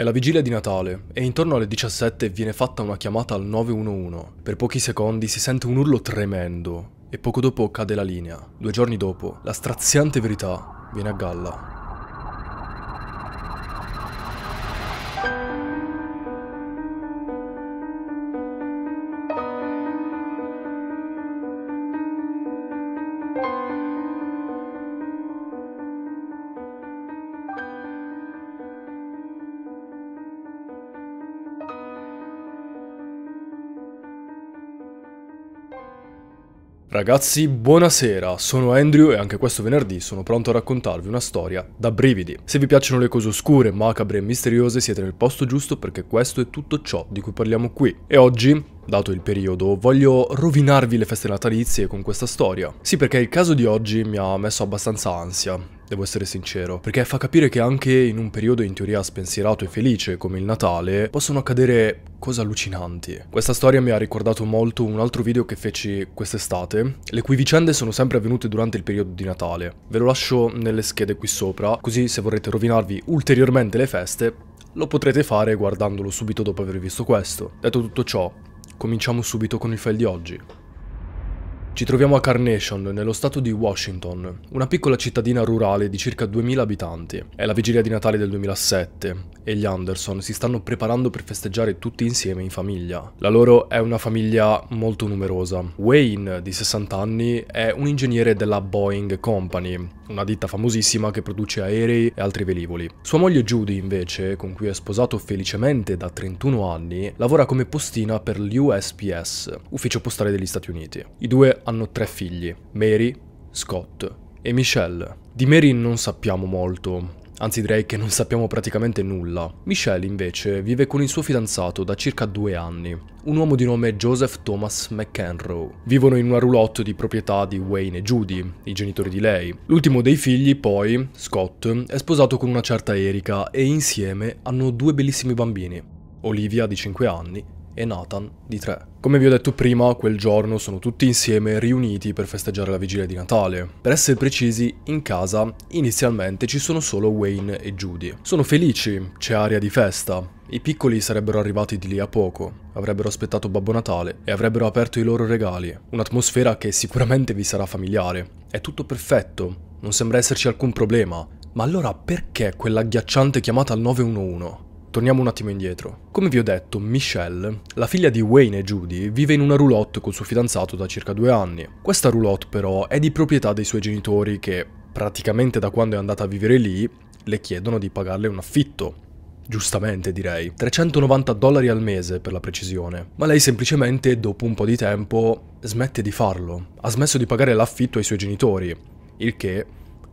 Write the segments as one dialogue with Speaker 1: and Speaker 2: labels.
Speaker 1: È la vigilia di Natale e intorno alle 17 viene fatta una chiamata al 911. Per pochi secondi si sente un urlo tremendo e poco dopo cade la linea. Due giorni dopo, la straziante verità viene a galla. Ragazzi, buonasera, sono Andrew e anche questo venerdì sono pronto a raccontarvi una storia da brividi. Se vi piacciono le cose oscure, macabre e misteriose siete nel posto giusto perché questo è tutto ciò di cui parliamo qui. E oggi dato il periodo, voglio rovinarvi le feste natalizie con questa storia. Sì, perché il caso di oggi mi ha messo abbastanza ansia devo essere sincero, perché fa capire che anche in un periodo in teoria spensierato e felice come il Natale possono accadere cose allucinanti. Questa storia mi ha ricordato molto un altro video che feci quest'estate, le cui vicende sono sempre avvenute durante il periodo di Natale. Ve lo lascio nelle schede qui sopra, così se vorrete rovinarvi ulteriormente le feste, lo potrete fare guardandolo subito dopo aver visto questo. Detto tutto ciò, cominciamo subito con il file di oggi. Ci troviamo a Carnation, nello stato di Washington, una piccola cittadina rurale di circa 2000 abitanti. È la vigilia di Natale del 2007 e gli Anderson si stanno preparando per festeggiare tutti insieme in famiglia. La loro è una famiglia molto numerosa. Wayne, di 60 anni, è un ingegnere della Boeing Company, una ditta famosissima che produce aerei e altri velivoli. Sua moglie Judy, invece, con cui è sposato felicemente da 31 anni, lavora come postina per l'USPS, ufficio postale degli Stati Uniti. I due hanno hanno tre figli, Mary, Scott e Michelle. Di Mary non sappiamo molto, anzi direi che non sappiamo praticamente nulla. Michelle invece vive con il suo fidanzato da circa due anni, un uomo di nome Joseph Thomas McEnroe. Vivono in una roulotte di proprietà di Wayne e Judy, i genitori di lei. L'ultimo dei figli, poi, Scott, è sposato con una certa Erika e insieme hanno due bellissimi bambini, Olivia di 5 anni e Nathan di 3. Come vi ho detto prima, quel giorno sono tutti insieme riuniti per festeggiare la vigilia di Natale. Per essere precisi, in casa inizialmente ci sono solo Wayne e Judy. Sono felici, c'è aria di festa. I piccoli sarebbero arrivati di lì a poco, avrebbero aspettato Babbo Natale e avrebbero aperto i loro regali. Un'atmosfera che sicuramente vi sarà familiare. È tutto perfetto, non sembra esserci alcun problema. Ma allora perché quella agghiacciante chiamata al 911? Torniamo un attimo indietro. Come vi ho detto, Michelle, la figlia di Wayne e Judy, vive in una roulotte col suo fidanzato da circa due anni. Questa roulotte però è di proprietà dei suoi genitori che, praticamente da quando è andata a vivere lì, le chiedono di pagarle un affitto. Giustamente direi, 390 dollari al mese per la precisione. Ma lei semplicemente, dopo un po' di tempo, smette di farlo. Ha smesso di pagare l'affitto ai suoi genitori, il che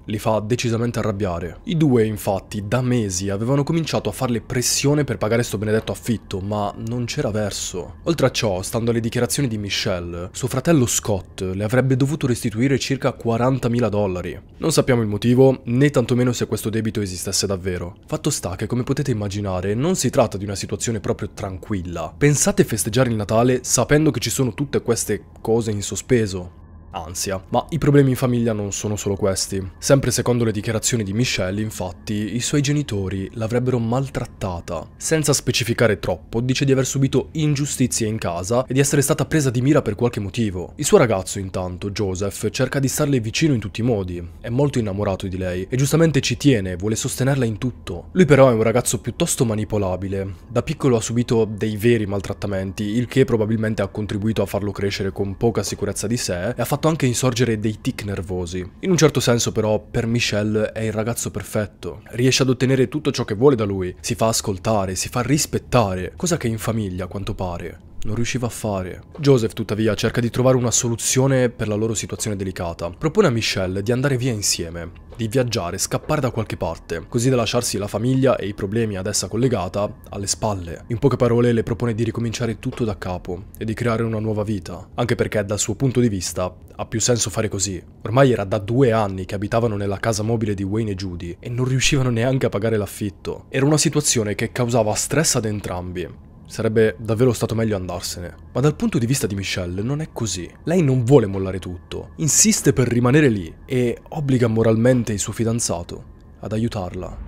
Speaker 1: li fa decisamente arrabbiare. I due infatti da mesi avevano cominciato a farle pressione per pagare sto benedetto affitto, ma non c'era verso. Oltre a ciò, stando alle dichiarazioni di Michelle, suo fratello Scott le avrebbe dovuto restituire circa 40.000 dollari. Non sappiamo il motivo, né tantomeno se questo debito esistesse davvero. Fatto sta che, come potete immaginare, non si tratta di una situazione proprio tranquilla. Pensate festeggiare il Natale sapendo che ci sono tutte queste cose in sospeso ansia. Ma i problemi in famiglia non sono solo questi. Sempre secondo le dichiarazioni di Michelle, infatti, i suoi genitori l'avrebbero maltrattata. Senza specificare troppo, dice di aver subito ingiustizie in casa e di essere stata presa di mira per qualche motivo. Il suo ragazzo, intanto, Joseph, cerca di starle vicino in tutti i modi. È molto innamorato di lei e giustamente ci tiene, vuole sostenerla in tutto. Lui però è un ragazzo piuttosto manipolabile. Da piccolo ha subito dei veri maltrattamenti, il che probabilmente ha contribuito a farlo crescere con poca sicurezza di sé e ha fatto fatto anche insorgere dei tic nervosi. In un certo senso però per Michelle è il ragazzo perfetto, riesce ad ottenere tutto ciò che vuole da lui, si fa ascoltare, si fa rispettare, cosa che in famiglia a quanto pare non riusciva a fare. Joseph tuttavia cerca di trovare una soluzione per la loro situazione delicata. Propone a Michelle di andare via insieme di viaggiare, scappare da qualche parte, così da lasciarsi la famiglia e i problemi ad essa collegata alle spalle. In poche parole le propone di ricominciare tutto da capo e di creare una nuova vita, anche perché dal suo punto di vista ha più senso fare così. Ormai era da due anni che abitavano nella casa mobile di Wayne e Judy e non riuscivano neanche a pagare l'affitto. Era una situazione che causava stress ad entrambi Sarebbe davvero stato meglio andarsene. Ma dal punto di vista di Michelle non è così. Lei non vuole mollare tutto, insiste per rimanere lì e obbliga moralmente il suo fidanzato ad aiutarla.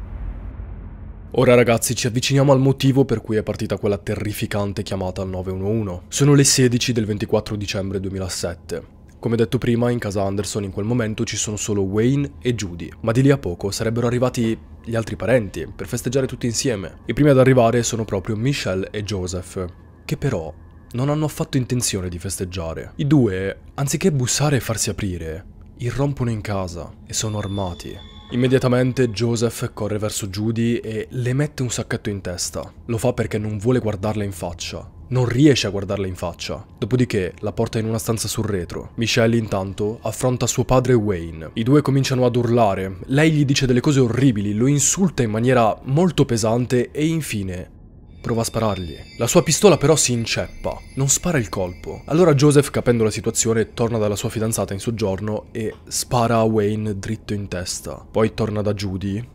Speaker 1: Ora ragazzi ci avviciniamo al motivo per cui è partita quella terrificante chiamata al 911. Sono le 16 del 24 dicembre 2007. Come detto prima, in casa Anderson in quel momento ci sono solo Wayne e Judy, ma di lì a poco sarebbero arrivati gli altri parenti per festeggiare tutti insieme. I primi ad arrivare sono proprio Michelle e Joseph, che però non hanno affatto intenzione di festeggiare. I due, anziché bussare e farsi aprire, irrompono in casa e sono armati. Immediatamente Joseph corre verso Judy e le mette un sacchetto in testa. Lo fa perché non vuole guardarla in faccia non riesce a guardarla in faccia, dopodiché la porta in una stanza sul retro. Michelle intanto affronta suo padre e Wayne. I due cominciano ad urlare, lei gli dice delle cose orribili, lo insulta in maniera molto pesante e infine prova a sparargli. La sua pistola però si inceppa, non spara il colpo. Allora Joseph, capendo la situazione, torna dalla sua fidanzata in soggiorno e spara a Wayne dritto in testa. Poi torna da Judy,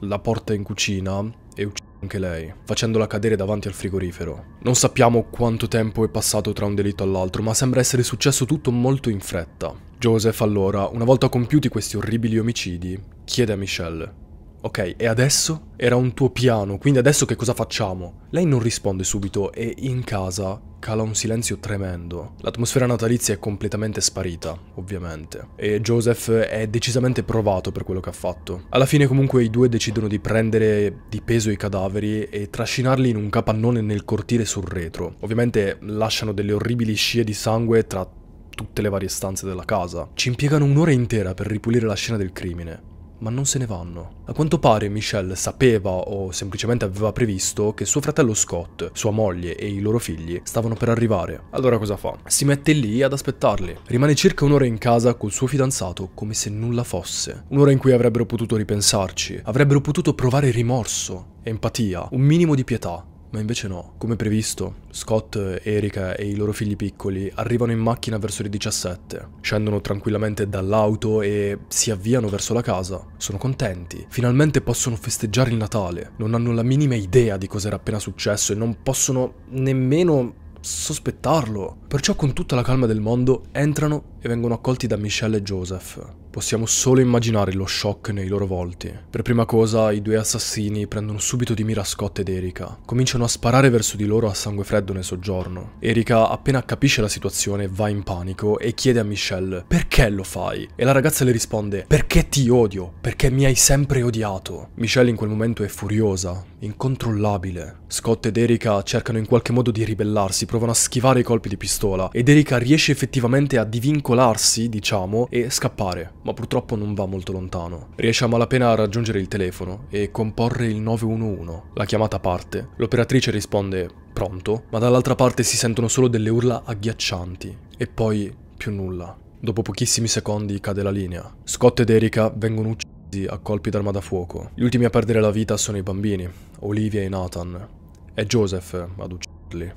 Speaker 1: la porta in cucina e uccide anche lei, facendola cadere davanti al frigorifero. Non sappiamo quanto tempo è passato tra un delitto all'altro, ma sembra essere successo tutto molto in fretta. Joseph allora, una volta compiuti questi orribili omicidi, chiede a Michelle Ok, e adesso? Era un tuo piano, quindi adesso che cosa facciamo? Lei non risponde subito e in casa cala un silenzio tremendo. L'atmosfera natalizia è completamente sparita, ovviamente, e Joseph è decisamente provato per quello che ha fatto. Alla fine comunque i due decidono di prendere di peso i cadaveri e trascinarli in un capannone nel cortile sul retro. Ovviamente lasciano delle orribili scie di sangue tra tutte le varie stanze della casa. Ci impiegano un'ora intera per ripulire la scena del crimine ma non se ne vanno. A quanto pare Michelle sapeva o semplicemente aveva previsto che suo fratello Scott, sua moglie e i loro figli stavano per arrivare. Allora cosa fa? Si mette lì ad aspettarli. Rimane circa un'ora in casa col suo fidanzato come se nulla fosse. Un'ora in cui avrebbero potuto ripensarci, avrebbero potuto provare rimorso, empatia, un minimo di pietà, ma invece no. Come previsto, Scott, Erika e i loro figli piccoli arrivano in macchina verso le 17, scendono tranquillamente dall'auto e si avviano verso la casa. Sono contenti, finalmente possono festeggiare il Natale, non hanno la minima idea di cosa era appena successo e non possono nemmeno sospettarlo. Perciò con tutta la calma del mondo entrano e vengono accolti da Michelle e Joseph. Possiamo solo immaginare lo shock nei loro volti. Per prima cosa i due assassini prendono subito di mira Scott ed Erika. Cominciano a sparare verso di loro a sangue freddo nel soggiorno. Erika appena capisce la situazione va in panico e chiede a Michelle perché lo fai? E la ragazza le risponde perché ti odio, perché mi hai sempre odiato. Michelle in quel momento è furiosa, incontrollabile. Scott ed Erika cercano in qualche modo di ribellarsi, provano a schivare i colpi di pistola pistola ed Erika riesce effettivamente a divincolarsi, diciamo, e scappare, ma purtroppo non va molto lontano. Riesce a malapena a raggiungere il telefono e comporre il 911. La chiamata parte, l'operatrice risponde pronto, ma dall'altra parte si sentono solo delle urla agghiaccianti e poi più nulla. Dopo pochissimi secondi cade la linea. Scott ed Erika vengono uccisi a colpi d'arma da fuoco. Gli ultimi a perdere la vita sono i bambini, Olivia e Nathan. È Joseph ad uccidere.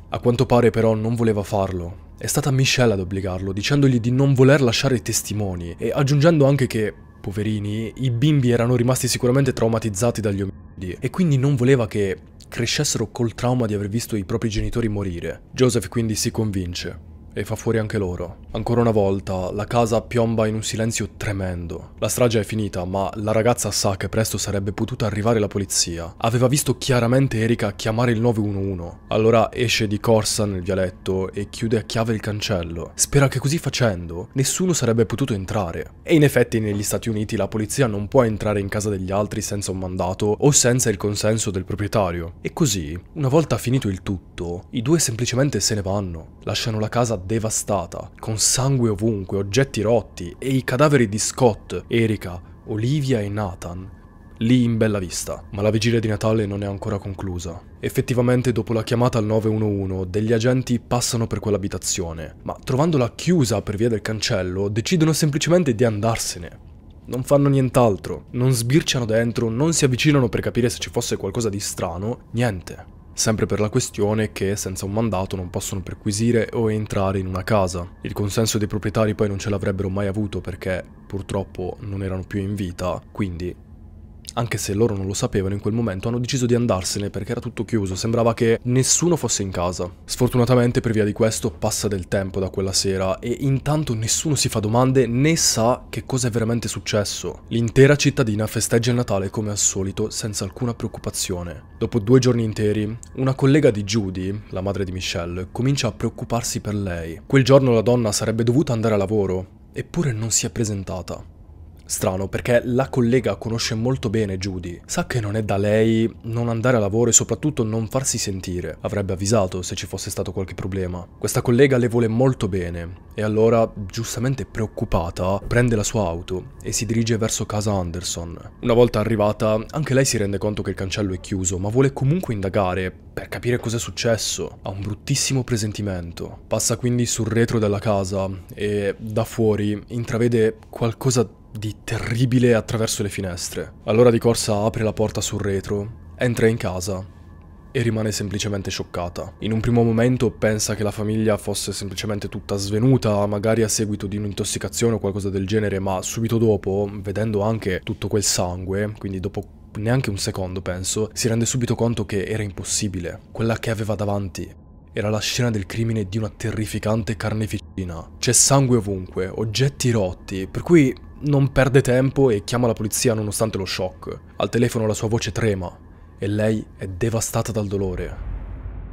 Speaker 1: A quanto pare però non voleva farlo. È stata Michelle ad obbligarlo, dicendogli di non voler lasciare testimoni e aggiungendo anche che, poverini, i bimbi erano rimasti sicuramente traumatizzati dagli omicidi e quindi non voleva che crescessero col trauma di aver visto i propri genitori morire. Joseph quindi si convince e fa fuori anche loro. Ancora una volta, la casa piomba in un silenzio tremendo. La strage è finita, ma la ragazza sa che presto sarebbe potuta arrivare la polizia. Aveva visto chiaramente Erika chiamare il 911. Allora esce di corsa nel vialetto e chiude a chiave il cancello. Spera che così facendo nessuno sarebbe potuto entrare. E in effetti negli Stati Uniti la polizia non può entrare in casa degli altri senza un mandato o senza il consenso del proprietario. E così, una volta finito il tutto, i due semplicemente se ne vanno, lasciano la casa devastata, con sangue ovunque, oggetti rotti e i cadaveri di Scott, Erika, Olivia e Nathan lì in bella vista. Ma la vigilia di Natale non è ancora conclusa. Effettivamente, dopo la chiamata al 911, degli agenti passano per quell'abitazione, ma trovandola chiusa per via del cancello, decidono semplicemente di andarsene. Non fanno nient'altro, non sbirciano dentro, non si avvicinano per capire se ci fosse qualcosa di strano, niente sempre per la questione che senza un mandato non possono perquisire o entrare in una casa. Il consenso dei proprietari poi non ce l'avrebbero mai avuto perché purtroppo non erano più in vita, quindi anche se loro non lo sapevano in quel momento, hanno deciso di andarsene perché era tutto chiuso, sembrava che nessuno fosse in casa. Sfortunatamente per via di questo passa del tempo da quella sera e intanto nessuno si fa domande né sa che cosa è veramente successo. L'intera cittadina festeggia il Natale come al solito senza alcuna preoccupazione. Dopo due giorni interi, una collega di Judy, la madre di Michelle, comincia a preoccuparsi per lei. Quel giorno la donna sarebbe dovuta andare a lavoro, eppure non si è presentata. Strano, perché la collega conosce molto bene Judy. Sa che non è da lei non andare a lavoro e soprattutto non farsi sentire. Avrebbe avvisato se ci fosse stato qualche problema. Questa collega le vuole molto bene e allora, giustamente preoccupata, prende la sua auto e si dirige verso casa Anderson. Una volta arrivata, anche lei si rende conto che il cancello è chiuso, ma vuole comunque indagare per capire cos'è successo. Ha un bruttissimo presentimento. Passa quindi sul retro della casa e da fuori intravede qualcosa di di terribile attraverso le finestre. Allora di corsa apre la porta sul retro, entra in casa e rimane semplicemente scioccata. In un primo momento pensa che la famiglia fosse semplicemente tutta svenuta, magari a seguito di un'intossicazione o qualcosa del genere, ma subito dopo, vedendo anche tutto quel sangue, quindi dopo neanche un secondo penso, si rende subito conto che era impossibile. Quella che aveva davanti era la scena del crimine di una terrificante carneficina. C'è sangue ovunque, oggetti rotti, per cui non perde tempo e chiama la polizia nonostante lo shock. Al telefono la sua voce trema e lei è devastata dal dolore.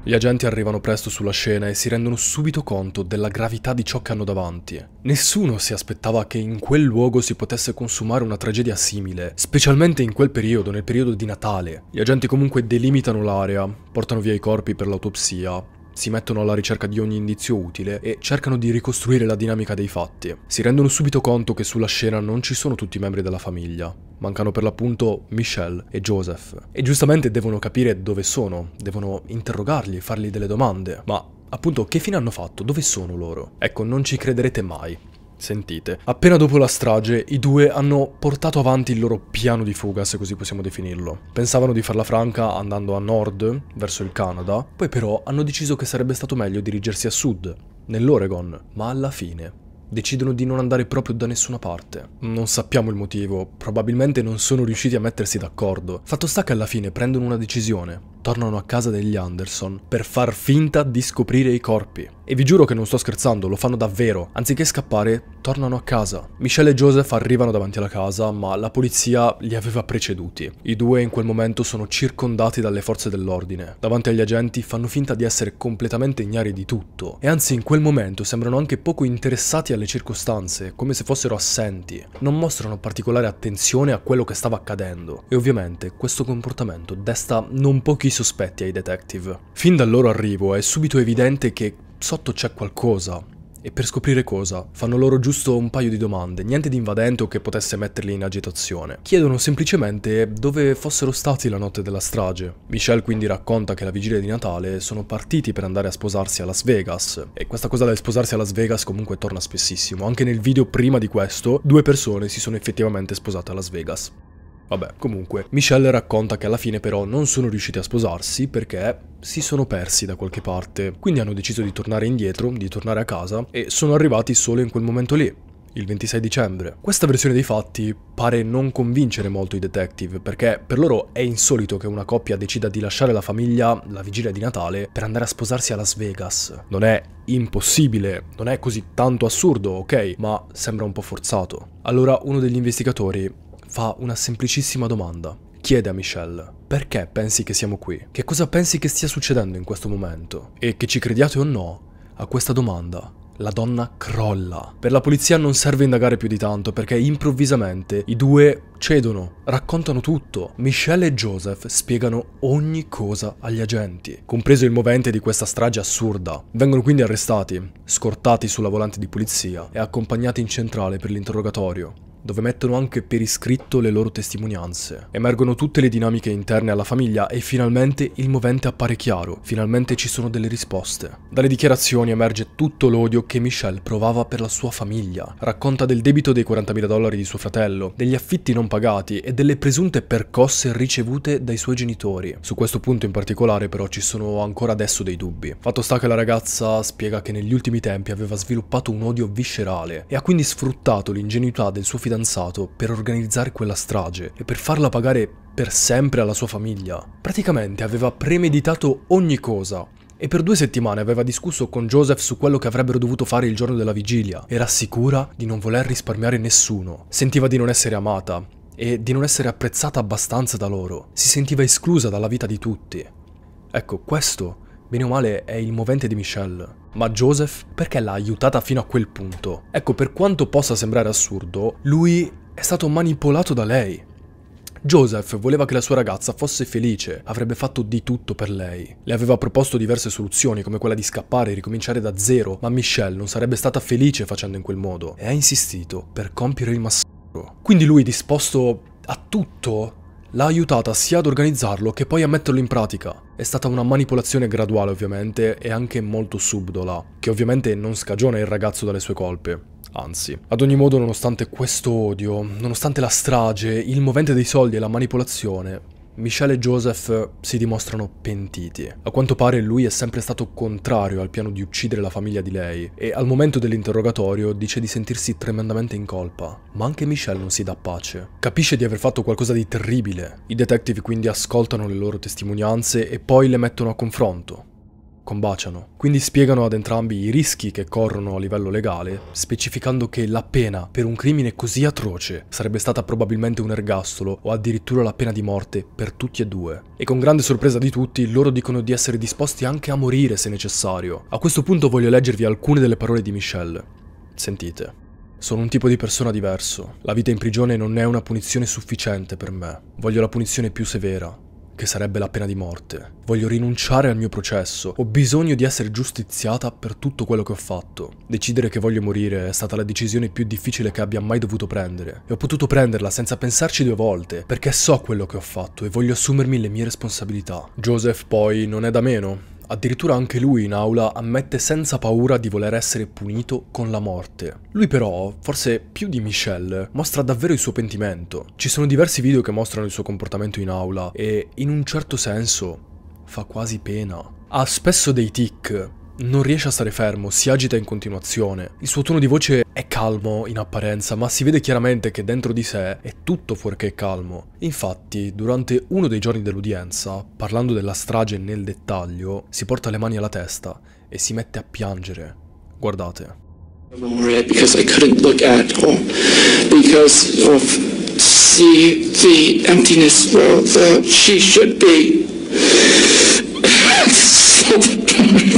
Speaker 1: Gli agenti arrivano presto sulla scena e si rendono subito conto della gravità di ciò che hanno davanti. Nessuno si aspettava che in quel luogo si potesse consumare una tragedia simile, specialmente in quel periodo, nel periodo di Natale. Gli agenti comunque delimitano l'area, portano via i corpi per l'autopsia si mettono alla ricerca di ogni indizio utile e cercano di ricostruire la dinamica dei fatti. Si rendono subito conto che sulla scena non ci sono tutti i membri della famiglia, mancano per l'appunto Michelle e Joseph. E giustamente devono capire dove sono, devono interrogarli, fargli delle domande, ma appunto che fine hanno fatto, dove sono loro? Ecco, non ci crederete mai, sentite. Appena dopo la strage, i due hanno portato avanti il loro piano di fuga, se così possiamo definirlo. Pensavano di farla franca andando a nord, verso il Canada, poi però hanno deciso che sarebbe stato meglio dirigersi a sud, nell'Oregon, ma alla fine decidono di non andare proprio da nessuna parte. Non sappiamo il motivo, probabilmente non sono riusciti a mettersi d'accordo. Fatto sta che alla fine prendono una decisione, tornano a casa degli Anderson per far finta di scoprire i corpi. E vi giuro che non sto scherzando, lo fanno davvero. Anziché scappare, tornano a casa. Michelle e Joseph arrivano davanti alla casa, ma la polizia li aveva preceduti. I due in quel momento sono circondati dalle forze dell'ordine. Davanti agli agenti fanno finta di essere completamente ignari di tutto. E anzi in quel momento sembrano anche poco interessati alle circostanze, come se fossero assenti. Non mostrano particolare attenzione a quello che stava accadendo. E ovviamente questo comportamento desta non pochi occhi sospetti ai detective. Fin dal loro arrivo è subito evidente che sotto c'è qualcosa, e per scoprire cosa, fanno loro giusto un paio di domande, niente di invadente o che potesse metterli in agitazione. Chiedono semplicemente dove fossero stati la notte della strage. Michelle quindi racconta che la vigilia di Natale sono partiti per andare a sposarsi a Las Vegas, e questa cosa del sposarsi a Las Vegas comunque torna spessissimo, anche nel video prima di questo, due persone si sono effettivamente sposate a Las Vegas. Vabbè, comunque, Michelle racconta che alla fine però non sono riusciti a sposarsi perché si sono persi da qualche parte, quindi hanno deciso di tornare indietro, di tornare a casa e sono arrivati solo in quel momento lì, il 26 dicembre. Questa versione dei fatti pare non convincere molto i detective, perché per loro è insolito che una coppia decida di lasciare la famiglia la vigilia di Natale per andare a sposarsi a Las Vegas. Non è impossibile, non è così tanto assurdo, ok, ma sembra un po' forzato. Allora uno degli investigatori fa una semplicissima domanda. Chiede a Michelle, perché pensi che siamo qui? Che cosa pensi che stia succedendo in questo momento? E che ci crediate o no, a questa domanda la donna crolla. Per la polizia non serve indagare più di tanto perché improvvisamente i due cedono, raccontano tutto. Michelle e Joseph spiegano ogni cosa agli agenti, compreso il movente di questa strage assurda. Vengono quindi arrestati, scortati sulla volante di polizia e accompagnati in centrale per l'interrogatorio dove mettono anche per iscritto le loro testimonianze. Emergono tutte le dinamiche interne alla famiglia e finalmente il movente appare chiaro, finalmente ci sono delle risposte. Dalle dichiarazioni emerge tutto l'odio che Michelle provava per la sua famiglia. Racconta del debito dei 40.000 dollari di suo fratello, degli affitti non pagati e delle presunte percosse ricevute dai suoi genitori. Su questo punto in particolare però ci sono ancora adesso dei dubbi. Fatto sta che la ragazza spiega che negli ultimi tempi aveva sviluppato un odio viscerale e ha quindi sfruttato l'ingenuità del suo fidanzato fidanzato per organizzare quella strage e per farla pagare per sempre alla sua famiglia. Praticamente aveva premeditato ogni cosa e per due settimane aveva discusso con Joseph su quello che avrebbero dovuto fare il giorno della vigilia. Era sicura di non voler risparmiare nessuno. Sentiva di non essere amata e di non essere apprezzata abbastanza da loro. Si sentiva esclusa dalla vita di tutti. Ecco, questo, bene o male, è il movente di Michelle. Ma Joseph perché l'ha aiutata fino a quel punto? Ecco, per quanto possa sembrare assurdo, lui è stato manipolato da lei. Joseph voleva che la sua ragazza fosse felice, avrebbe fatto di tutto per lei. Le aveva proposto diverse soluzioni, come quella di scappare e ricominciare da zero, ma Michelle non sarebbe stata felice facendo in quel modo e ha insistito per compiere il massacro. Quindi lui disposto a tutto L'ha aiutata sia ad organizzarlo che poi a metterlo in pratica. È stata una manipolazione graduale ovviamente e anche molto subdola, che ovviamente non scagiona il ragazzo dalle sue colpe. Anzi, ad ogni modo nonostante questo odio, nonostante la strage, il movente dei soldi e la manipolazione, Michelle e Joseph si dimostrano pentiti. A quanto pare lui è sempre stato contrario al piano di uccidere la famiglia di lei e al momento dell'interrogatorio dice di sentirsi tremendamente in colpa, ma anche Michelle non si dà pace. Capisce di aver fatto qualcosa di terribile. I detective quindi ascoltano le loro testimonianze e poi le mettono a confronto combaciano. Quindi spiegano ad entrambi i rischi che corrono a livello legale, specificando che la pena per un crimine così atroce sarebbe stata probabilmente un ergastolo o addirittura la pena di morte per tutti e due. E con grande sorpresa di tutti, loro dicono di essere disposti anche a morire se necessario. A questo punto voglio leggervi alcune delle parole di Michelle. Sentite. Sono un tipo di persona diverso. La vita in prigione non è una punizione sufficiente per me. Voglio la punizione più severa, che sarebbe la pena di morte. Voglio rinunciare al mio processo, ho bisogno di essere giustiziata per tutto quello che ho fatto. Decidere che voglio morire è stata la decisione più difficile che abbia mai dovuto prendere. E ho potuto prenderla senza pensarci due volte, perché so quello che ho fatto e voglio assumermi le mie responsabilità. Joseph poi non è da meno. Addirittura anche lui in aula ammette senza paura di voler essere punito con la morte. Lui però, forse più di Michelle, mostra davvero il suo pentimento. Ci sono diversi video che mostrano il suo comportamento in aula e in un certo senso fa quasi pena. Ha spesso dei tic, non riesce a stare fermo, si agita in continuazione. Il suo tono di voce è calmo in apparenza, ma si vede chiaramente che dentro di sé è tutto fuorché calmo. Infatti, durante uno dei giorni dell'udienza, parlando della strage nel dettaglio, si porta le mani alla testa e si mette a piangere. Guardate. Because I couldn't look at home because of see the emptiness world that she should be.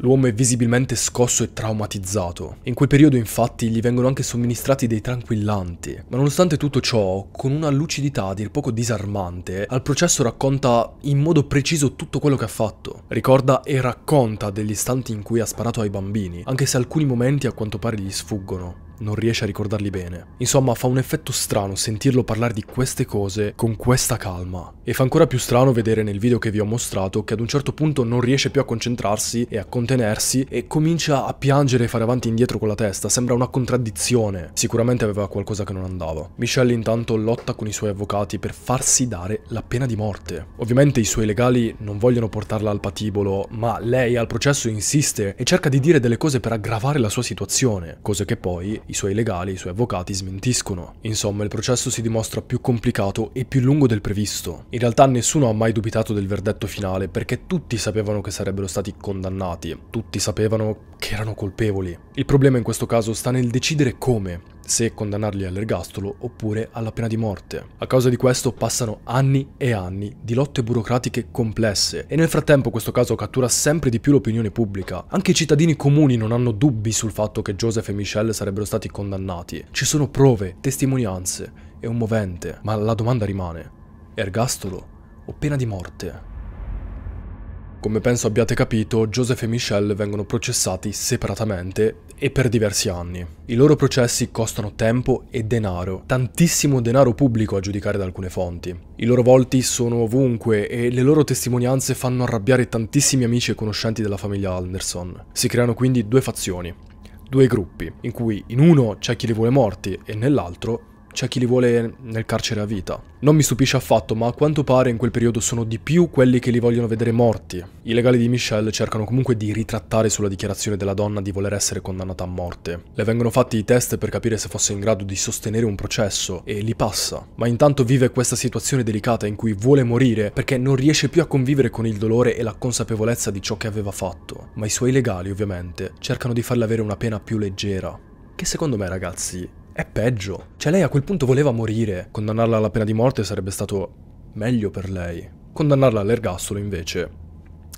Speaker 1: L'uomo è visibilmente scosso e traumatizzato. In quel periodo infatti gli vengono anche somministrati dei tranquillanti, ma nonostante tutto ciò, con una lucidità a dir poco disarmante, al processo racconta in modo preciso tutto quello che ha fatto. Ricorda e racconta degli istanti in cui ha sparato ai bambini, anche se alcuni momenti a quanto pare gli sfuggono non riesce a ricordarli bene. Insomma, fa un effetto strano sentirlo parlare di queste cose con questa calma. E fa ancora più strano vedere nel video che vi ho mostrato che ad un certo punto non riesce più a concentrarsi e a contenersi e comincia a piangere e fare avanti e indietro con la testa. Sembra una contraddizione. Sicuramente aveva qualcosa che non andava. Michelle intanto lotta con i suoi avvocati per farsi dare la pena di morte. Ovviamente i suoi legali non vogliono portarla al patibolo, ma lei al processo insiste e cerca di dire delle cose per aggravare la sua situazione, cose che poi i suoi legali, i suoi avvocati smentiscono. Insomma, il processo si dimostra più complicato e più lungo del previsto. In realtà nessuno ha mai dubitato del verdetto finale perché tutti sapevano che sarebbero stati condannati, tutti sapevano che erano colpevoli. Il problema in questo caso sta nel decidere come, se condannarli all'ergastolo oppure alla pena di morte. A causa di questo passano anni e anni di lotte burocratiche complesse e nel frattempo questo caso cattura sempre di più l'opinione pubblica. Anche i cittadini comuni non hanno dubbi sul fatto che Joseph e Michelle sarebbero stati condannati. Ci sono prove, testimonianze e un movente, ma la domanda rimane: ergastolo o pena di morte? Come penso abbiate capito, Joseph e Michelle vengono processati separatamente e per diversi anni. I loro processi costano tempo e denaro, tantissimo denaro pubblico a giudicare da alcune fonti. I loro volti sono ovunque e le loro testimonianze fanno arrabbiare tantissimi amici e conoscenti della famiglia Anderson. Si creano quindi due fazioni, due gruppi, in cui in uno c'è chi li vuole morti e nell'altro c'è chi li vuole nel carcere a vita. Non mi stupisce affatto, ma a quanto pare in quel periodo sono di più quelli che li vogliono vedere morti. I legali di Michelle cercano comunque di ritrattare sulla dichiarazione della donna di voler essere condannata a morte. Le vengono fatti i test per capire se fosse in grado di sostenere un processo e li passa. Ma intanto vive questa situazione delicata in cui vuole morire perché non riesce più a convivere con il dolore e la consapevolezza di ciò che aveva fatto. Ma i suoi legali, ovviamente, cercano di farle avere una pena più leggera. Che secondo me, ragazzi, è peggio. Cioè lei a quel punto voleva morire. Condannarla alla pena di morte sarebbe stato meglio per lei. Condannarla all'ergastolo invece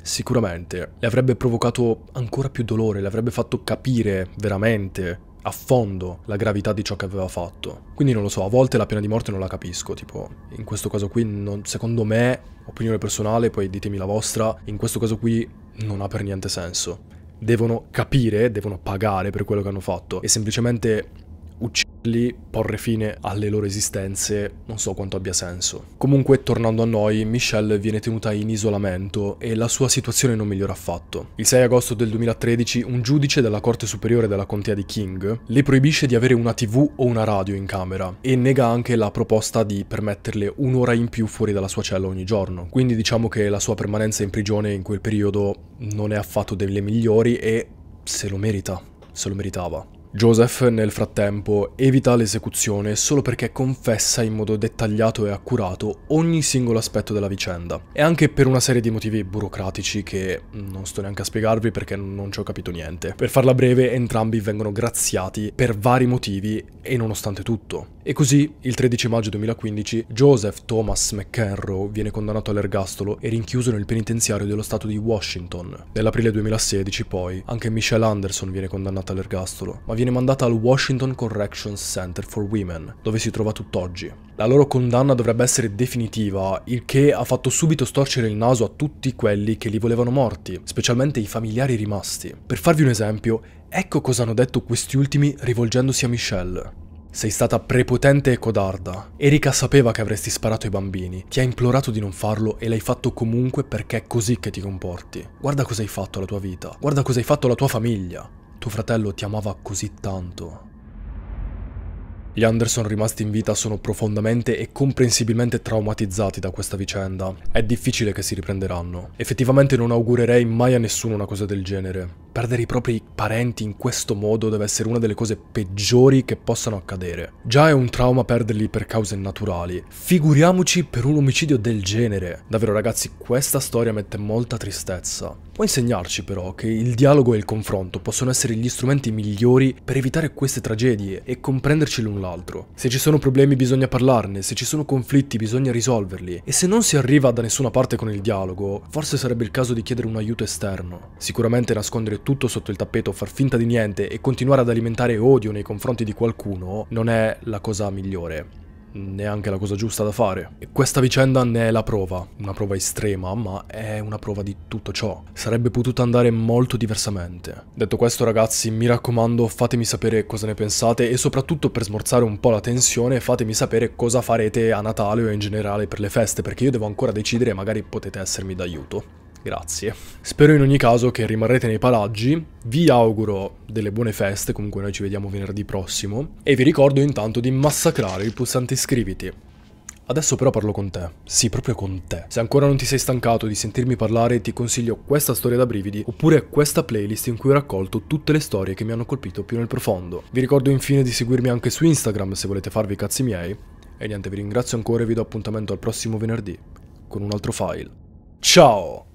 Speaker 1: sicuramente le avrebbe provocato ancora più dolore, le avrebbe fatto capire veramente a fondo la gravità di ciò che aveva fatto. Quindi non lo so, a volte la pena di morte non la capisco, tipo in questo caso qui non, secondo me, opinione personale, poi ditemi la vostra, in questo caso qui non ha per niente senso. Devono capire, devono pagare per quello che hanno fatto e semplicemente ucciderli, porre fine alle loro esistenze, non so quanto abbia senso. Comunque, tornando a noi, Michelle viene tenuta in isolamento e la sua situazione non migliora affatto. Il 6 agosto del 2013 un giudice della Corte Superiore della Contea di King le proibisce di avere una tv o una radio in camera e nega anche la proposta di permetterle un'ora in più fuori dalla sua cella ogni giorno. Quindi diciamo che la sua permanenza in prigione in quel periodo non è affatto delle migliori e se lo merita, se lo meritava. Joseph nel frattempo evita l'esecuzione solo perché confessa in modo dettagliato e accurato ogni singolo aspetto della vicenda e anche per una serie di motivi burocratici che non sto neanche a spiegarvi perché non ci ho capito niente. Per farla breve entrambi vengono graziati per vari motivi e nonostante tutto. E così, il 13 maggio 2015, Joseph Thomas McEnroe viene condannato all'ergastolo e rinchiuso nel penitenziario dello stato di Washington. Nell'aprile 2016, poi, anche Michelle Anderson viene condannata all'ergastolo, ma viene mandata al Washington Correction Center for Women, dove si trova tutt'oggi. La loro condanna dovrebbe essere definitiva, il che ha fatto subito storcere il naso a tutti quelli che li volevano morti, specialmente i familiari rimasti. Per farvi un esempio, ecco cosa hanno detto questi ultimi rivolgendosi a Michelle. Sei stata prepotente e codarda. Erika sapeva che avresti sparato i bambini, ti ha implorato di non farlo e l'hai fatto comunque perché è così che ti comporti. Guarda cosa hai fatto alla tua vita, guarda cosa hai fatto alla tua famiglia. Tuo fratello ti amava così tanto. Gli Anderson rimasti in vita sono profondamente e comprensibilmente traumatizzati da questa vicenda. È difficile che si riprenderanno. Effettivamente non augurerei mai a nessuno una cosa del genere. Perdere i propri parenti in questo modo deve essere una delle cose peggiori che possano accadere. Già è un trauma perderli per cause naturali, figuriamoci per un omicidio del genere. Davvero ragazzi, questa storia mette molta tristezza. Può insegnarci però che il dialogo e il confronto possono essere gli strumenti migliori per evitare queste tragedie e comprenderci l'un l'altro. Se ci sono problemi bisogna parlarne, se ci sono conflitti bisogna risolverli e se non si arriva da nessuna parte con il dialogo, forse sarebbe il caso di chiedere un aiuto esterno. Sicuramente nascondere nascondere tutto sotto il tappeto, far finta di niente e continuare ad alimentare odio nei confronti di qualcuno non è la cosa migliore neanche la cosa giusta da fare. E questa vicenda ne è la prova, una prova estrema, ma è una prova di tutto ciò. Sarebbe potuta andare molto diversamente. Detto questo ragazzi, mi raccomando, fatemi sapere cosa ne pensate e soprattutto per smorzare un po' la tensione, fatemi sapere cosa farete a Natale o in generale per le feste, perché io devo ancora decidere e magari potete essermi d'aiuto. Grazie. Spero in ogni caso che rimarrete nei palaggi, vi auguro delle buone feste, comunque noi ci vediamo venerdì prossimo, e vi ricordo intanto di massacrare il pulsante iscriviti. Adesso però parlo con te. Sì, proprio con te. Se ancora non ti sei stancato di sentirmi parlare, ti consiglio questa storia da brividi oppure questa playlist in cui ho raccolto tutte le storie che mi hanno colpito più nel profondo. Vi ricordo infine di seguirmi anche su Instagram se volete farvi i cazzi miei. E niente, vi ringrazio ancora e vi do appuntamento al prossimo venerdì con un altro file. Ciao!